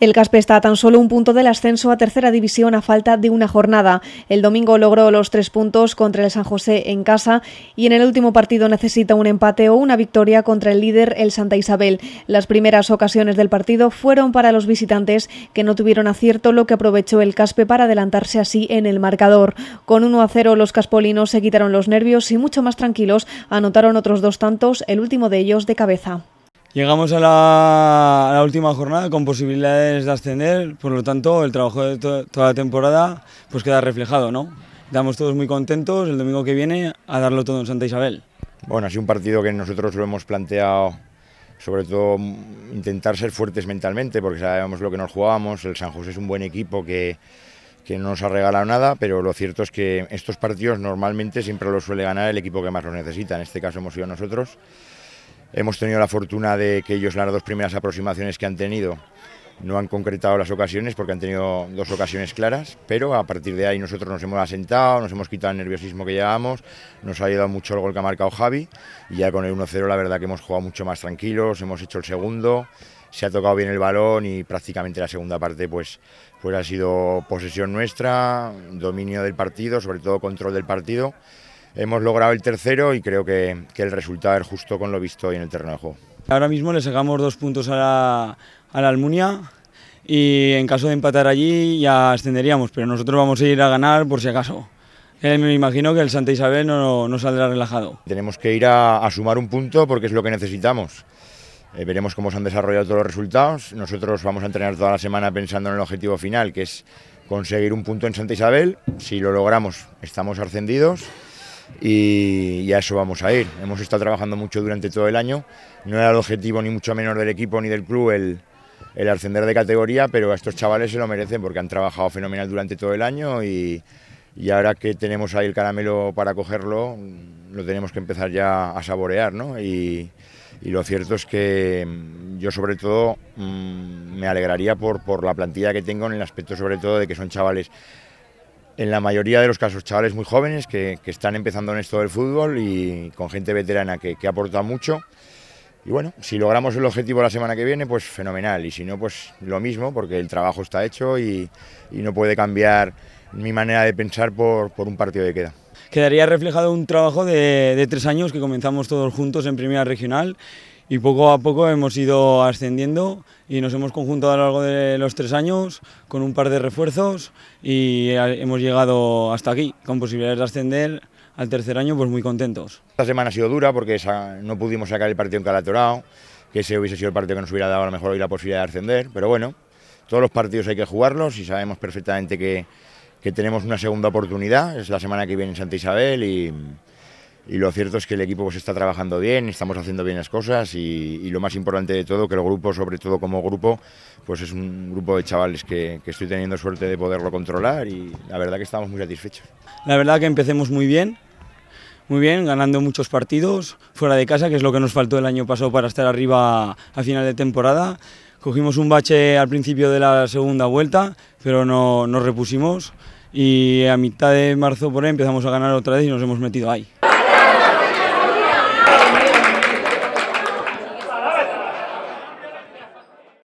El Caspe está a tan solo un punto del ascenso a tercera división a falta de una jornada. El domingo logró los tres puntos contra el San José en casa y en el último partido necesita un empate o una victoria contra el líder, el Santa Isabel. Las primeras ocasiones del partido fueron para los visitantes que no tuvieron acierto, lo que aprovechó el Caspe para adelantarse así en el marcador. Con 1 a 0 los caspolinos se quitaron los nervios y mucho más tranquilos anotaron otros dos tantos, el último de ellos de cabeza. Llegamos a la, última jornada con posibilidades de ascender, por lo tanto el trabajo de toda la temporada pues queda reflejado, ¿no? Estamos todos muy contentos el domingo que viene a darlo todo en Santa Isabel. Bueno, ha sido un partido que nosotros lo hemos planteado sobre todo intentar ser fuertes mentalmente porque sabemos lo que nos jugábamos, el San José es un buen equipo que, que no nos ha regalado nada, pero lo cierto es que estos partidos normalmente siempre los suele ganar el equipo que más los necesita, en este caso hemos sido nosotros. Hemos tenido la fortuna de que ellos las dos primeras aproximaciones que han tenido no han concretado las ocasiones porque han tenido dos ocasiones claras, pero a partir de ahí nosotros nos hemos asentado, nos hemos quitado el nerviosismo que llevábamos, nos ha ayudado mucho el gol que ha marcado Javi y ya con el 1-0 la verdad que hemos jugado mucho más tranquilos, hemos hecho el segundo, se ha tocado bien el balón y prácticamente la segunda parte pues, pues ha sido posesión nuestra, dominio del partido, sobre todo control del partido hemos logrado el tercero y creo que, el resultado es justo con lo visto hoy en el terreno de juego. Ahora mismo le sacamos dos puntos a la, Almunia y en caso de empatar allí ya ascenderíamos, pero nosotros vamos a ir a ganar por si acaso. Eh, me imagino que el Santa Isabel no, saldrá relajado. Tenemos que ir a, sumar un punto porque es lo que necesitamos. Eh, veremos cómo se han desarrollado todos los resultados. Nosotros vamos a entrenar toda la semana pensando en el objetivo final, que es conseguir un punto en Santa Isabel. Si lo logramos, estamos ascendidos y, ya a eso vamos a ir. Hemos estado trabajando mucho durante todo el año, no era el objetivo ni mucho menos del equipo ni del club el, ascender de categoría, pero a estos chavales se lo merecen porque han trabajado fenomenal durante todo el año y, ahora que tenemos ahí el caramelo para cogerlo, lo tenemos que empezar ya a saborear, Y, lo cierto es que mm, yo sobre todo mm, me alegraría por, por la plantilla que tengo en el aspecto sobre todo de que son chavales en la mayoría de los casos chavales muy jóvenes que, están empezando en esto del fútbol y con gente veterana que, que, aporta mucho. Y bueno, si logramos el objetivo la semana que viene, pues fenomenal. Y si no, pues lo mismo, porque el trabajo está hecho y, no puede cambiar mi manera de pensar por, un partido de queda quedaría reflejado un trabajo de, de, tres años que comenzamos todos juntos en Primera Regional y poco a poco hemos ido ascendiendo y nos hemos conjuntado a lo largo de los tres años con un par de refuerzos y hemos llegado hasta aquí, con posibilidades de ascender al tercer año, pues muy contentos. Esta semana ha sido dura porque no pudimos sacar el partido en Calatorao, que ese hubiese sido el partido que nos hubiera dado a lo mejor hoy la posibilidad de ascender, pero bueno, todos los partidos hay que jugarlos y sabemos perfectamente que, que tenemos una segunda oportunidad, es la semana que viene en Santa Isabel y y lo cierto es que el equipo pues, está trabajando bien, estamos haciendo bien las cosas y, lo más importante de todo, que el grupo, sobre todo como grupo, pues es un grupo de chavales que, estoy teniendo suerte de poderlo controlar y la verdad que estamos muy satisfechos. La verdad que empecemos muy bien, muy bien, ganando muchos partidos fuera de casa, que es lo que nos faltó el año pasado para estar arriba a final de temporada. Cogimos un bache al principio de la segunda vuelta, pero no, nos repusimos y a mitad de marzo por ahí empezamos a ganar otra vez y nos hemos metido ahí.